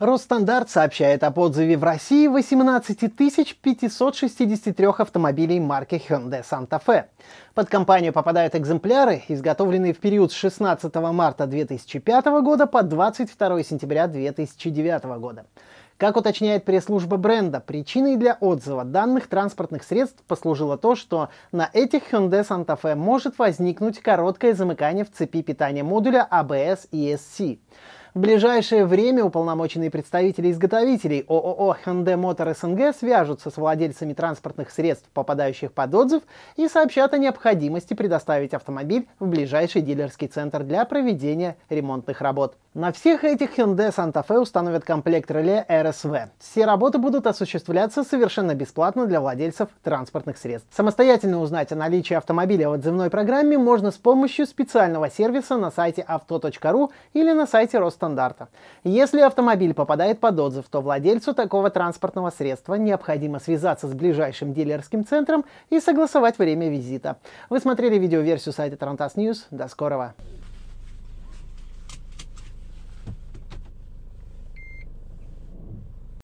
Росстандарт сообщает о отзыве в России 18 563 автомобилей марки Hyundai Santa Fe. Под компанию попадают экземпляры, изготовленные в период с 16 марта 2005 года по 22 сентября 2009 года. Как уточняет пресс-служба бренда, причиной для отзыва данных транспортных средств послужило то, что на этих Hyundai Santa Fe может возникнуть короткое замыкание в цепи питания модуля ABS а и ESC. В ближайшее время уполномоченные представители изготовителей ООО «Хэнде Мотор СНГ» свяжутся с владельцами транспортных средств, попадающих под отзыв, и сообщат о необходимости предоставить автомобиль в ближайший дилерский центр для проведения ремонтных работ. На всех этих Hyundai Santa Fe установят комплект реле RSV. Все работы будут осуществляться совершенно бесплатно для владельцев транспортных средств. Самостоятельно узнать о наличии автомобиля в отзывной программе можно с помощью специального сервиса на сайте авто.ру или на сайте Ростан стандартов. Если автомобиль попадает под отзыв, то владельцу такого транспортного средства необходимо связаться с ближайшим дилерским центром и согласовать время визита. Вы смотрели видеоверсию сайта Транtas News. До скорого!